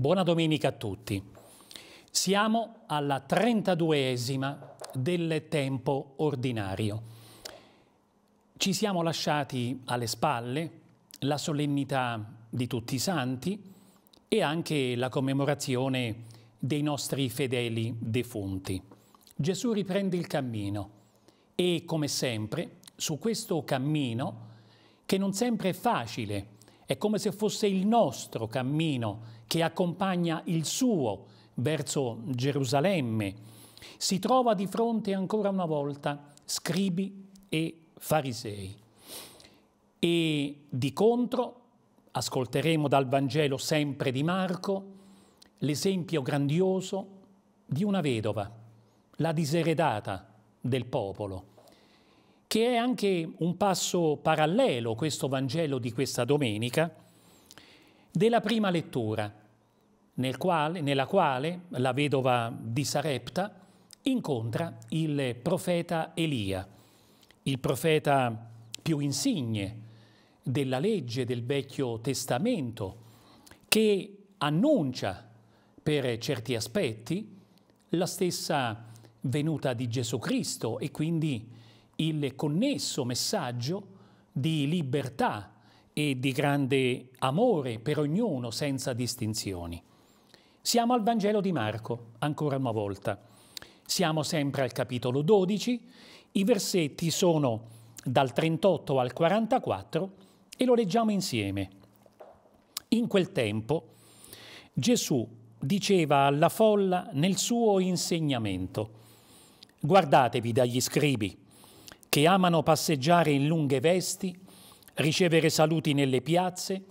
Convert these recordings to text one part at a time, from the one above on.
Buona domenica a tutti. Siamo alla 32esima del tempo ordinario. Ci siamo lasciati alle spalle la solennità di tutti i santi e anche la commemorazione dei nostri fedeli defunti. Gesù riprende il cammino e, come sempre, su questo cammino, che non sempre è facile, è come se fosse il nostro cammino che accompagna il suo verso Gerusalemme. Si trova di fronte ancora una volta scribi e farisei. E di contro ascolteremo dal Vangelo sempre di Marco l'esempio grandioso di una vedova, la diseredata del popolo che è anche un passo parallelo, questo Vangelo di questa domenica, della prima lettura, nel quale, nella quale la vedova di Sarepta incontra il profeta Elia, il profeta più insigne della legge del Vecchio Testamento, che annuncia per certi aspetti la stessa venuta di Gesù Cristo e quindi il connesso messaggio di libertà e di grande amore per ognuno senza distinzioni. Siamo al Vangelo di Marco, ancora una volta. Siamo sempre al capitolo 12, i versetti sono dal 38 al 44 e lo leggiamo insieme. In quel tempo Gesù diceva alla folla nel suo insegnamento, guardatevi dagli scribi che amano passeggiare in lunghe vesti, ricevere saluti nelle piazze,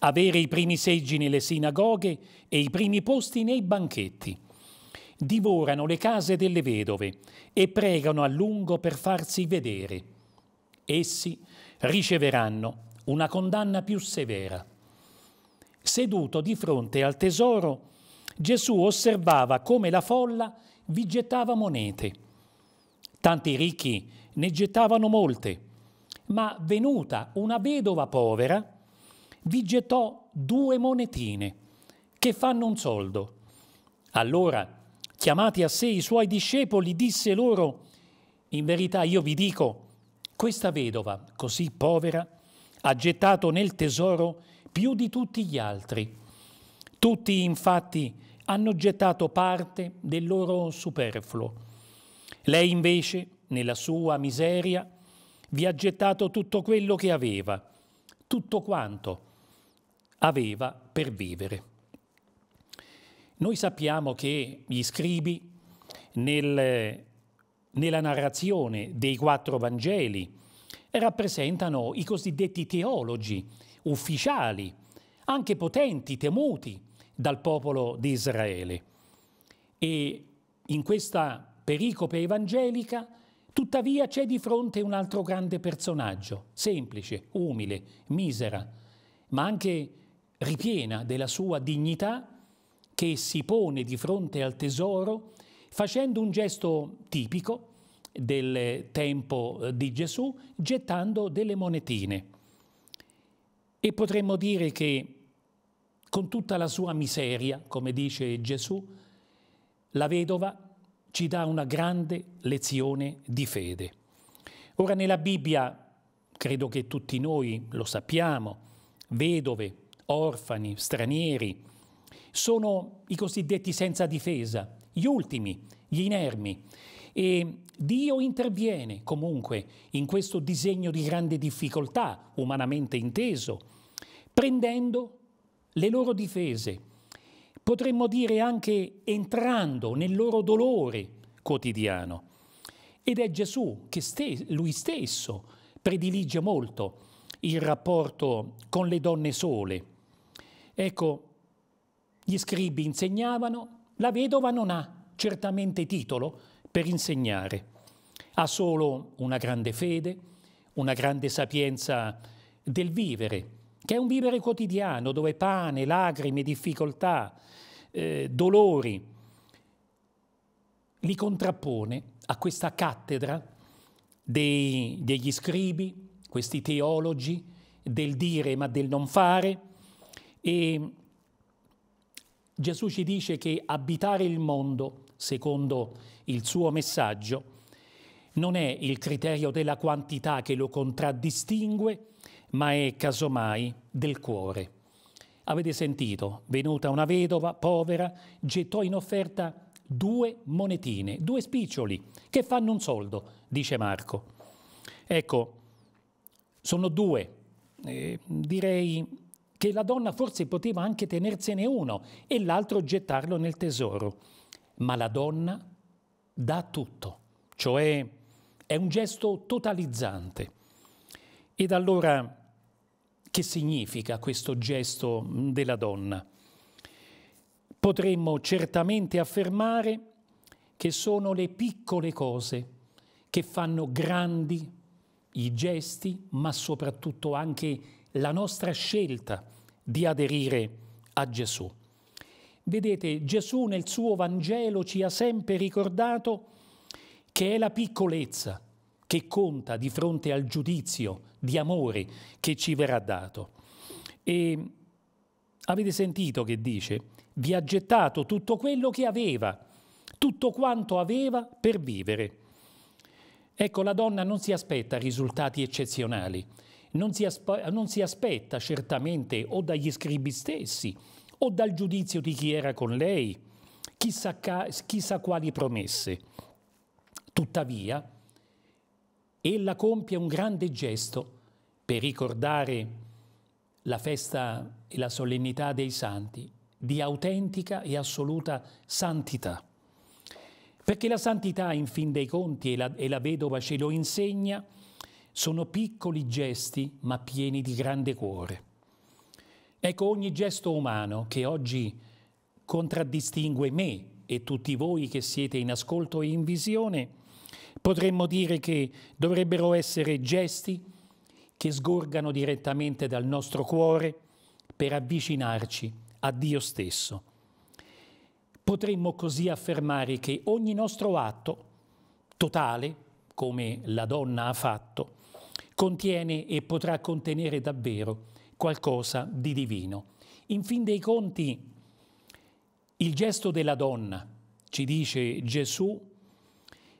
avere i primi seggi nelle sinagoghe e i primi posti nei banchetti. Divorano le case delle vedove e pregano a lungo per farsi vedere. Essi riceveranno una condanna più severa. Seduto di fronte al tesoro, Gesù osservava come la folla vi gettava monete. Tanti ricchi ne gettavano molte, ma venuta una vedova povera, vi gettò due monetine, che fanno un soldo. Allora, chiamati a sé i suoi discepoli, disse loro, in verità io vi dico, questa vedova, così povera, ha gettato nel tesoro più di tutti gli altri. Tutti infatti hanno gettato parte del loro superfluo. Lei invece, nella sua miseria, vi ha gettato tutto quello che aveva, tutto quanto aveva per vivere. Noi sappiamo che gli scribi nel, nella narrazione dei quattro Vangeli rappresentano i cosiddetti teologi ufficiali, anche potenti, temuti dal popolo di Israele. E in questa pericope evangelica Tuttavia c'è di fronte un altro grande personaggio, semplice, umile, misera, ma anche ripiena della sua dignità, che si pone di fronte al tesoro facendo un gesto tipico del tempo di Gesù, gettando delle monetine. E potremmo dire che con tutta la sua miseria, come dice Gesù, la vedova ci dà una grande lezione di fede. Ora nella Bibbia, credo che tutti noi lo sappiamo, vedove, orfani, stranieri, sono i cosiddetti senza difesa, gli ultimi, gli inermi. E Dio interviene comunque in questo disegno di grande difficoltà, umanamente inteso, prendendo le loro difese, potremmo dire anche entrando nel loro dolore quotidiano. Ed è Gesù che ste lui stesso predilige molto il rapporto con le donne sole. Ecco, gli scribi insegnavano, la vedova non ha certamente titolo per insegnare, ha solo una grande fede, una grande sapienza del vivere che è un vivere quotidiano dove pane, lacrime, difficoltà, eh, dolori, li contrappone a questa cattedra dei, degli scribi, questi teologi, del dire ma del non fare. E Gesù ci dice che abitare il mondo, secondo il suo messaggio, non è il criterio della quantità che lo contraddistingue, ma è casomai del cuore. Avete sentito, venuta una vedova povera, gettò in offerta due monetine, due spiccioli, che fanno un soldo, dice Marco. Ecco, sono due. Eh, direi che la donna forse poteva anche tenersene uno e l'altro gettarlo nel tesoro. Ma la donna dà tutto, cioè è un gesto totalizzante. Ed allora che significa questo gesto della donna? Potremmo certamente affermare che sono le piccole cose che fanno grandi i gesti, ma soprattutto anche la nostra scelta di aderire a Gesù. Vedete, Gesù nel suo Vangelo ci ha sempre ricordato che è la piccolezza, che conta di fronte al giudizio di amore che ci verrà dato. E avete sentito che dice, vi ha gettato tutto quello che aveva, tutto quanto aveva per vivere. Ecco, la donna non si aspetta risultati eccezionali, non si, asp- non si aspetta certamente o dagli scribi stessi o dal giudizio di chi era con lei, chissà, ca- chissà quali promesse. Tuttavia, ella compie un grande gesto per ricordare la festa e la solennità dei santi di autentica e assoluta santità. Perché la santità, in fin dei conti, e la, e la vedova ce lo insegna, sono piccoli gesti ma pieni di grande cuore. Ecco, ogni gesto umano che oggi contraddistingue me e tutti voi che siete in ascolto e in visione, Potremmo dire che dovrebbero essere gesti che sgorgano direttamente dal nostro cuore per avvicinarci a Dio stesso. Potremmo così affermare che ogni nostro atto totale, come la donna ha fatto, contiene e potrà contenere davvero qualcosa di divino. In fin dei conti, il gesto della donna, ci dice Gesù,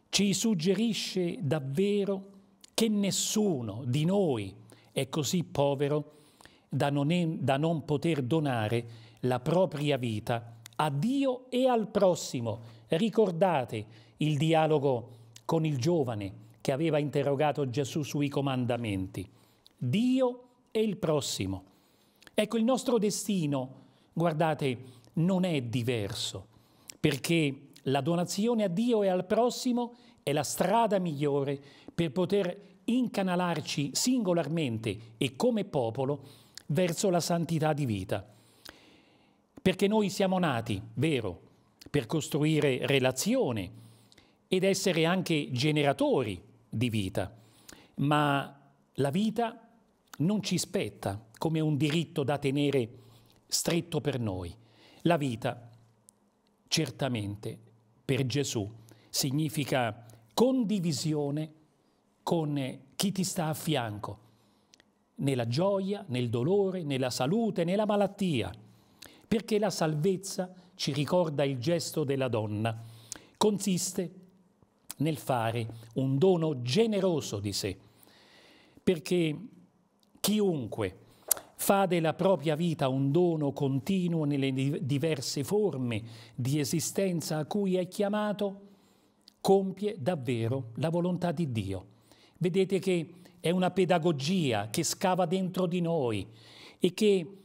ci suggerisce davvero che nessuno di noi è così povero da non, è, da non poter donare la propria vita a Dio e al prossimo. Ricordate il dialogo con il giovane che aveva interrogato Gesù sui comandamenti. Dio e il prossimo. Ecco, il nostro destino, guardate, non è diverso, perché la donazione a Dio e al prossimo è la strada migliore per poter incanalarci singolarmente e come popolo verso la santità di vita. Perché noi siamo nati, vero, per costruire relazione ed essere anche generatori di vita, ma la vita non ci spetta come un diritto da tenere stretto per noi. La vita certamente per Gesù significa condivisione con chi ti sta a fianco, nella gioia, nel dolore, nella salute, nella malattia, perché la salvezza, ci ricorda il gesto della donna, consiste nel fare un dono generoso di sé, perché chiunque fa della propria vita un dono continuo nelle diverse forme di esistenza a cui è chiamato, compie davvero la volontà di Dio. Vedete che è una pedagogia che scava dentro di noi e che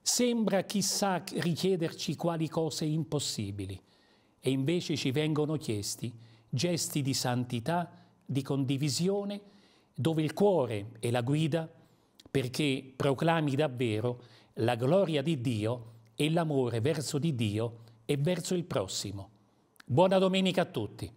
sembra chissà richiederci quali cose impossibili e invece ci vengono chiesti gesti di santità, di condivisione, dove il cuore e la guida perché proclami davvero la gloria di Dio e l'amore verso di Dio e verso il prossimo. Buona domenica a tutti.